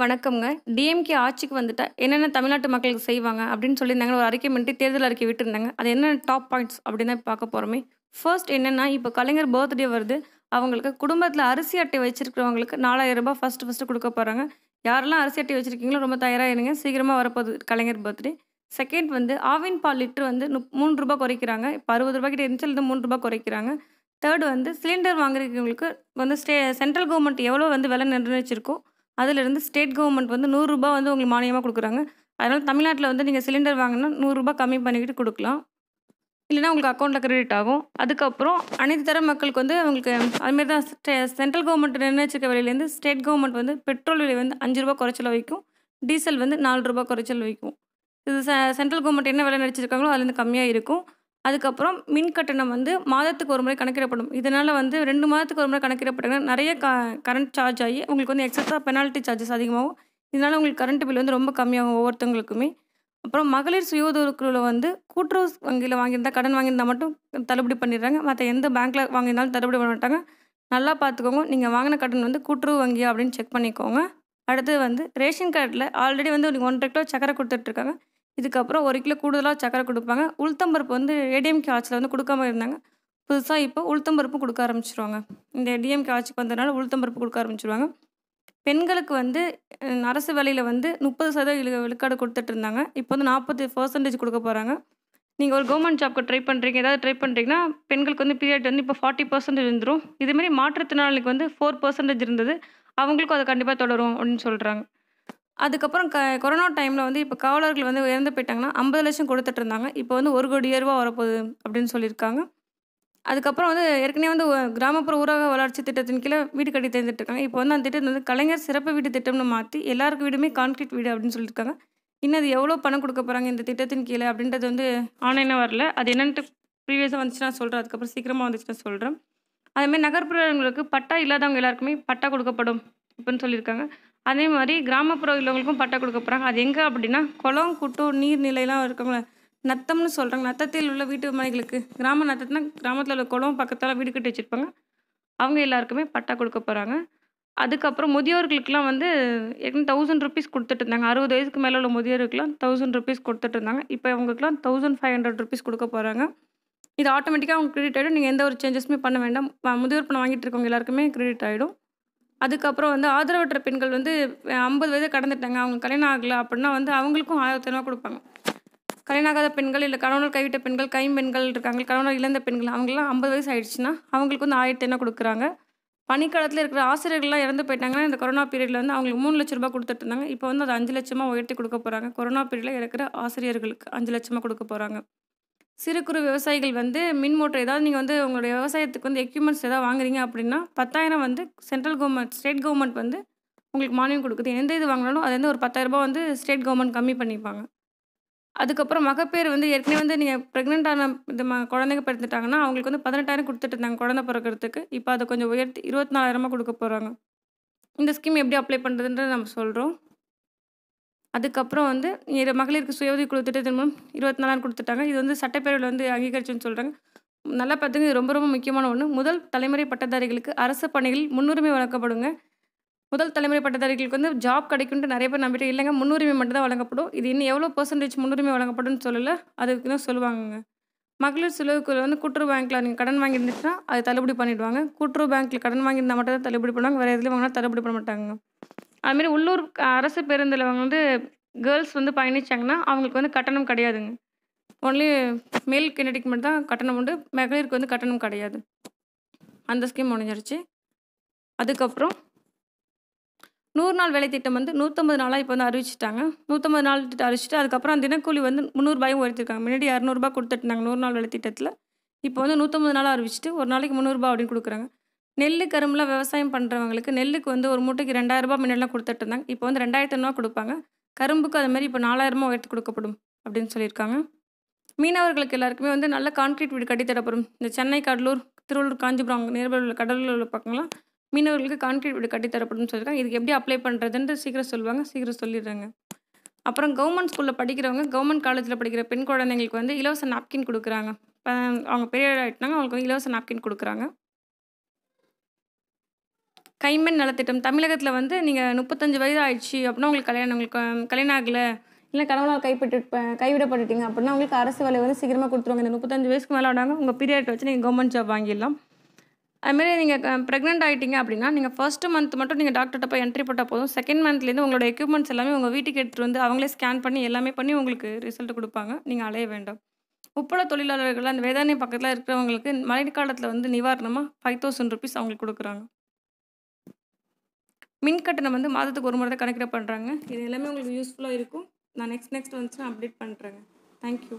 வணக்கம்ங்க டிஎம்கே ஆட்சிக்கு வந்துட்டா என்னென்ன தமிழ்நாட்டு மக்களுக்கு செய்வாங்க அப்படின்னு சொல்லியிருந்தாங்க ஒரு அறிக்கை மட்டும் தேர்தல் அறிக்கை விட்டுருந்தாங்க அது என்னென்ன டாப் பாயிண்ட்ஸ் அப்படின்னு பார்க்க போகிறோமே ஃபர்ஸ்ட் என்னென்னா இப்போ கலைஞர் பர்த்டே வருது அவங்களுக்கு குடும்பத்தில் அரிசி அட்டை வச்சிருக்கிறவங்களுக்கு நாலாயிரம் ரூபாய் ஃபஸ்ட்டு ஃபஸ்ட்டு கொடுக்க போகிறாங்க யாரெல்லாம் அரிசி அட்டை வச்சுருக்கீங்களோ ரொம்ப தயாராக இருங்க சீக்கிரமாக வரப்போகுது கலைஞர் பர்த்டே செகண்ட் வந்து ஆவின் பால் லிட்டர் வந்து முப் மூணு ரூபா குறைக்கிறாங்க இப்போ அறுபது ரூபாய்க்கிட்ட இருந்துச்சு மூணு ரூபா குறைக்கிறாங்க தேர்டு வந்து சிலிண்டர் வாங்குறவங்களுக்கு வந்து ஸ்டே சென்ட்ரல் கவர்மெண்ட் எவ்வளோ வந்து விலை நிர்ணயிச்சிருக்கோ அதிலிருந்து ஸ்டேட் கவர்மெண்ட் வந்து நூறுரூபா வந்து உங்களுக்கு மானியமாக கொடுக்குறாங்க அதனால் தமிழ்நாட்டில் வந்து நீங்கள் சிலிண்டர் வாங்கினா நூறுரூபா கம்மி பண்ணிக்கிட்டு கொடுக்கலாம் இல்லைனா உங்களுக்கு அக்கௌண்ட்டில் கிரெடிட் ஆகும் அதுக்கப்புறம் அனைத்து தர மக்களுக்கு வந்து அவங்களுக்கு அதுமாரி தான் சென்ட்ரல் கவர்மெண்ட் நிர்ணயிச்சிருக்க விலையிலேருந்து ஸ்டேட் கவர்மெண்ட் வந்து பெட்ரோல் விலை வந்து அஞ்சு ரூபா குறைச்சல் வைக்கும் டீசல் வந்து நாலு ரூபா குறைச்சல் வைக்கும் இது சென்ட்ரல் கவர்மெண்ட் என்ன விலை நினச்சிருக்காங்களோ அதுலேருந்து கம்மியாக இருக்கும் அதுக்கப்புறம் மின் கட்டணம் வந்து மாதத்துக்கு ஒரு முறை கணக்கிடப்படும் இதனால் வந்து ரெண்டு மாதத்துக்கு ஒரு முறை கணக்கிடப்பட்டனா நிறைய க கரண்ட் சார்ஜ் ஆகி உங்களுக்கு வந்து எக்ஸ்ட்ரா பெனால்ட்டி சார்ஜஸ் அதிகமாகும் இதனால் உங்களுக்கு கரண்ட் பில் வந்து ரொம்ப கம்மியாகும் ஒவ்வொருத்தவங்களுக்குமே அப்புறம் மகளிர் சுயோதரக்குழுவில் வந்து கூட்டுறவு வங்கியில் வாங்கியிருந்தா கடன் வாங்கியிருந்தால் மட்டும் தள்ளுபடி பண்ணிடுறாங்க மற்ற எந்த பேங்க்கில் வாங்கியிருந்தாலும் தள்ளுபடி பண்ண மாட்டாங்க நல்லா பார்த்துக்கோங்க நீங்கள் வாங்கின கடன் வந்து கூட்டுறவு வங்கியா அப்படின்னு செக் பண்ணிக்கோங்க அடுத்தது வந்து ரேஷன் கார்டில் ஆல்ரெடி வந்து உங்களுக்கு ஒன்றரை கிலோ சக்கரை கொடுத்துட்ருக்காங்க இதுக்கப்புறம் ஒரு கிலோ கூடுதலாக சர்க்கரை கொடுப்பாங்க உளுத்தம்பருப்பு வந்து ஏடிஎம் ஆட்சியில வந்து கொடுக்காம இருந்தாங்க. புதுசாக இப்போ உளுத்தம்பருப்பு கொடுக்க ஆரம்பிச்சிருவாங்க இந்த டிஎம்கே ஆட்சிக்கு வந்ததுனால உளுத்தம்பருப்பு கொடுக்க ஆரம்பிச்சிருவாங்க பெண்களுக்கு வந்து அரசு வேலையில் வந்து முப்பது சதவீத விழுக்காடு இருந்தாங்க இப்போ வந்து நாற்பது பர்சன்டேஜ் கொடுக்க போகிறாங்க நீங்கள் ஒரு கவர்மெண்ட் ஜாப்க்கு ட்ரை பண்ணுறீங்க ஏதாவது ட்ரை பண்ணுறீங்கன்னா பெண்களுக்கு வந்து பீரியட் வந்து இப்போ ஃபார்ட்டி பர்சன்டேஜ் இருந்துடும் இதுமாதிரி மாற்றுத்திறனாளிக்கு வந்து ஃபோர் பர்சன்டேஜ் இருந்தது. அவங்களுக்கும் அதை கண்டிப்பாக தொடரும் அப்படின்னு சொல்கிறாங்க அதுக்கப்புறம் க கொரோனா டைமில் வந்து இப்போ காவலர்கள் வந்து இறந்து போயிட்டாங்கன்னா ஐம்பது லட்சம் கொடுத்துட்டு இருந்தாங்க இப்போ வந்து ஒரு கோடி ரூபா வரப்போகுது அப்படின்னு சொல்லியிருக்காங்க அதுக்கப்புறம் வந்து ஏற்கனவே வந்து கிராமப்புற ஊரக வளர்ச்சி திட்டத்தின் கீழே வீடு கட்டி தேர்ந்துட்டுருக்காங்க இப்போ வந்து அந்த திட்டம் வந்து கலைஞர் சிறப்பு வீடு திட்டம்னு மாற்றி எல்லாருக்கு வீடுமே கான்கிரீட் வீடு அப்படின்னு சொல்லியிருக்காங்க இன்னும் அது எவ்வளோ பணம் கொடுக்க போகிறாங்க இந்த திட்டத்தின் கீழே அப்படின்றது வந்து ஆன்லைனாக வரல அது என்னென்ட்டு ப்ரீவியஸாக வந்துச்சுன்னா சொல்கிறேன் அதுக்கப்புறம் சீக்கிரமாக வந்துச்சுன்னா சொல்கிறேன் அதேமாதிரி நகர்ப்புறங்களுக்கு பட்டா இல்லாதவங்க எல்லாருக்குமே பட்டா கொடுக்கப்படும் அப்படின்னு சொல்லியிருக்காங்க அதே மாதிரி கிராமப்புற உள்ளவங்களுக்கும் பட்டா கொடுக்க போகிறாங்க அது எங்கே அப்படின்னா குளம் குட்டூர் நீர்நிலையெல்லாம் இருக்கவங்கள நத்தம்னு சொல்கிறாங்க நத்தத்தில் உள்ள வீட்டு மனைகளுக்கு கிராம நத்தத்துனா கிராமத்தில் உள்ள குளம் பக்கத்தில் வீடு கட்டி வச்சுருப்பாங்க அவங்க எல்லாருக்குமே பட்டா கொடுக்க போகிறாங்க அதுக்கப்புறம் முதியோர்களுக்கெலாம் வந்து ஏற்கனவே தௌசண்ட் ருபீஸ் கொடுத்துட்டு இருந்தாங்க அறுபது வயசுக்கு மேலே உள்ள முதியோருக்குலாம் தௌசண்ட் ருபீஸ் கொடுத்துட்டு இருந்தாங்க இப்போ அவங்களுக்குலாம் தௌசண்ட் ஃபைவ் ஹண்ட்ரட் ருபீஸ் கொடுக்க போகிறாங்க இது ஆட்டோமேட்டிக்காக அவங்க கிரெடிட் ஆகிடும் நீங்கள் எந்த ஒரு சேஞ்சஸுமே பண்ண வேண்டாம் முதியோர் பணம் வாங்கிட்டு இருக்கவங்க எல்லாருக்குமே கிரெடிட் ஆகிடும் அதுக்கப்புறம் வந்து ஆதரவற்ற பெண்கள் வந்து ஐம்பது வயதை கடந்துட்டாங்க அவங்க கல்யாணம் ஆகலை அப்படின்னா வந்து அவங்களுக்கும் ஆயிரத்தி ரூபா கொடுப்பாங்க கல்யாணம் ஆகாத பெண்கள் இல்லை கணவனால் கைவிட்ட பெண்கள் கைம்பெண்கள் இருக்காங்க கணவனால் இழந்த பெண்கள் அவங்களாம் ஐம்பது வயசு ஆயிடுச்சுன்னா அவங்களுக்கு வந்து ஆயிரத்தி என்ன கொடுக்குறாங்க பனிக்காலத்தில் இருக்கிற ஆசிரியர்கள்லாம் இறந்து போயிட்டாங்கன்னா இந்த கொரோனா பீரியடில் வந்து அவங்களுக்கு மூணு லட்ச ரூபா கொடுத்துட்டு இருந்தாங்க இப்போ வந்து அது அஞ்சு லட்சமாக உயர்த்தி கொடுக்க போகிறாங்க கொரோனா பீரியடில் இருக்கிற ஆசிரியர்களுக்கு அஞ்சு லட்சமாக கொடுக்க போகிறாங்க சிறு குறு விவசாயிகள் வந்து மின் மோட்டர் ஏதாவது நீங்கள் வந்து உங்களுடைய விவசாயத்துக்கு வந்து எக்யூப்மெண்ட்ஸ் ஏதாவது வாங்குறீங்க அப்படின்னா பத்தாயிரம் வந்து சென்ட்ரல் கவர்மெண்ட் ஸ்டேட் கவர்மெண்ட் வந்து உங்களுக்கு மானியம் கொடுக்குது எந்த இது வாங்கினாலும் அது வந்து ஒரு பத்தாயிரரூபா வந்து ஸ்டேட் கவர்மெண்ட் கம்மி பண்ணிப்பாங்க அதுக்கப்புறம் மகப்பேர் வந்து ஏற்கனவே வந்து நீங்கள் ப்ரெக்னென்ட் ஆன இந்த ம குழந்தைங்க பிறந்துட்டாங்கன்னா அவங்களுக்கு வந்து பதினெட்டாயிரம் கொடுத்துட்டு இருந்தாங்க குழந்தை பிறக்கிறதுக்கு இப்போ அதை கொஞ்சம் உயர்த்தி இருபத்தி நாலாயிரமாக கொடுக்க போகிறாங்க இந்த ஸ்கீம் எப்படி அப்ளை பண்ணுறதுன்றது நம்ம சொல்கிறோம் அதுக்கப்புறம் வந்து இரு மகளிருக்கு சுய உதவி குழு திட்டத்தின் மூலம் இருபத்தி நாலாயிரம் கொடுத்துட்டாங்க இது வந்து சட்டப்பேரவையில் வந்து அங்கீகரிச்சுன்னு சொல்கிறாங்க நல்லா பார்த்துங்க இது ரொம்ப ரொம்ப முக்கியமான ஒன்று முதல் தலைமுறை பட்டதாரிகளுக்கு அரசு பணிகளில் முன்னுரிமை வழங்கப்படுங்க முதல் தலைமுறை பட்டதாரிகளுக்கு வந்து ஜாப் கிடைக்கும்ட்டு நிறைய பேர் நம்பிட்டு இல்லைங்க முன்னுரிமை மட்டும் தான் வழங்கப்படும் இது இன்னும் எவ்வளோ பர்சன்டேஜ் முன்னுரிமை வழங்கப்படும்னு சொல்லலை அதுக்கு தான் சொல்லுவாங்க மகளிர் சிலவுக்குள்ள வந்து கூட்டுறவு பேங்க்கில் நீங்கள் கடன் வாங்கியிருந்துச்சுன்னா அது தள்ளுபடி பண்ணிவிடுவாங்க கூட்டுறவு பேங்க்கில் கடன் வாங்கியிருந்தால் மட்டும் தான் தள்ளுபடி பண்ணுவாங்க வேறு எதுலேயும் வாங்கினா தள்ளுபடி பண்ண மாட்டாங்க அதுமாரி உள்ளூர் அரசு பேருந்தில் வந்து கேர்ள்ஸ் வந்து பயணிச்சாங்கன்னா அவங்களுக்கு வந்து கட்டணம் கிடையாதுங்க. ஒன்லி மேல் கிணடிக்கு மட்டும் தான் கட்டணம் உண்டு. மகளிருக்கு வந்து கட்டணம் கிடையாது. அந்த ஸ்கீம் முடிஞ்சிருச்சு. அதுக்கப்புறம் நூறு நாள் வேலை திட்டம் வந்து நூற்றம்பது நாளாக இப்போ வந்து அறிவிச்சிட்டாங்க நூற்றம்பது நாள் திட்டம் அறிவிச்சிட்டு அதுக்கப்புறம் தினக்கூலி வந்து முந்நூறுரூபாயும் உயர்த்திருக்காங்க. முன்னாடி இரநூறுபா கொடுத்துட்டு இருந்தாங்க நூறு நாள் வேலை திட்டத்தில் இப்போ வந்து நூற்றம்பது நாளாக அறிவிச்சிட்டு ஒரு நாளைக்கு முந்நூறுரூபா அப்படின்னு கொடுக்குறாங்க நெல் கரும்புலாம் விவசாயம் பண்ணுறவங்களுக்கு நெல்லுக்கு வந்து ஒரு மூட்டைக்கு ரெண்டாயிரரூபா முன்னெல்லாம் கொடுத்துட்டு இருந்தாங்க இப்போ வந்து ரெண்டாயிரத்து ஐநூறுவா கொடுப்பாங்க கரும்புக்கு அது மாதிரி இப்போ நாலாயிரமா உயர்த்து கொடுக்கப்படும் அப்படின்னு சொல்லியிருக்காங்க மீனவர்களுக்கு எல்லாருக்குமே வந்து நல்ல கான்கிரீட் வீடு கட்டித்தரப்படும் இந்த சென்னை கடலூர் திருவள்ளூர் காஞ்சிபுரம் நேர்பில் உள்ள கடலூர் உள்ள பக்கம்லாம் மீனவர்களுக்கு கான்கிரீட் வீடு கட்டித்தரப்படும் சொல்லியிருக்காங்க இதுக்கு எப்படி அப்ளை பண்ணுறதுன்ட்டு சீக்கிரம் சொல்லுவாங்க சீக்கிரம் சொல்லிடுறாங்க அப்புறம் கவர்மெண்ட் ஸ்கூலில் படிக்கிறவங்க கவர்மெண்ட் காலேஜில் படிக்கிற பெண் குழந்தைங்களுக்கு வந்து இலவச நாப்கின் கொடுக்குறாங்க அவங்க பெரிய ஆகிட்டாங்க அவங்களுக்கு வந்து இலவச நாப்கின் கொடுக்குறாங்க கைமண் நலத்திட்டம் தமிழகத்தில் வந்து நீங்கள் முப்பத்தஞ்சு வயது ஆயிடுச்சு அப்படின்னா உங்களுக்கு கல்யாணம் உங்களுக்கு கல்யாணம் ஆகலை இல்லை கணவனால் கைப்பட்டு கைவிடப்பட்டுட்டீங்க அப்படின்னா உங்களுக்கு அரசு வேலை வந்து சீக்கிரமாக கொடுத்துருவாங்க இந்த முப்பத்தஞ்சு வயசுக்கு மேலே விடாங்க உங்கள் பீரியட் வச்சு நீங்கள் கவர்மெண்ட் ஜாப் வாங்கிடலாம் அதுமாரி நீங்கள் ப்ரெக்னென்ட் ஆகிட்டீங்க அப்படின்னா நீங்கள் ஃபஸ்ட்டு மந்த் மட்டும் நீங்கள் டாக்டர்கிட்ட போய் என்ட்ரி போட்டால் போதும் செகண்ட் மந்த்லேருந்து உங்களோட எக்யூப்மெண்ட்ஸ் எல்லாமே உங்கள் வீட்டுக்கு எடுத்துகிட்டு வந்து அவங்களே ஸ்கேன் பண்ணி எல்லாமே பண்ணி உங்களுக்கு ரிசல்ட் கொடுப்பாங்க நீங்கள் அலைய வேண்டாம் உப்பள தொழிலாளர்கள் அந்த வேதானை பக்கத்தில் இருக்கிறவங்களுக்கு மழை காலத்தில் வந்து நிவாரணமாக ஃபைவ் தௌசண்ட் ருபீஸ் அவங்களுக்கு கொடுக்குறாங்க மின் கட்டணம் வந்து மாதத்துக்கு ஒரு முறை தான் கணக்கிட பண்ணுறாங்க இது எல்லாமே உங்களுக்கு யூஸ்ஃபுல்லாக இருக்கும் நான் நெக்ஸ்ட் நெக்ஸ்ட் வந்துச்சுன்னா அப்டேட் பண்ணுறேங்க தேங்க்யூ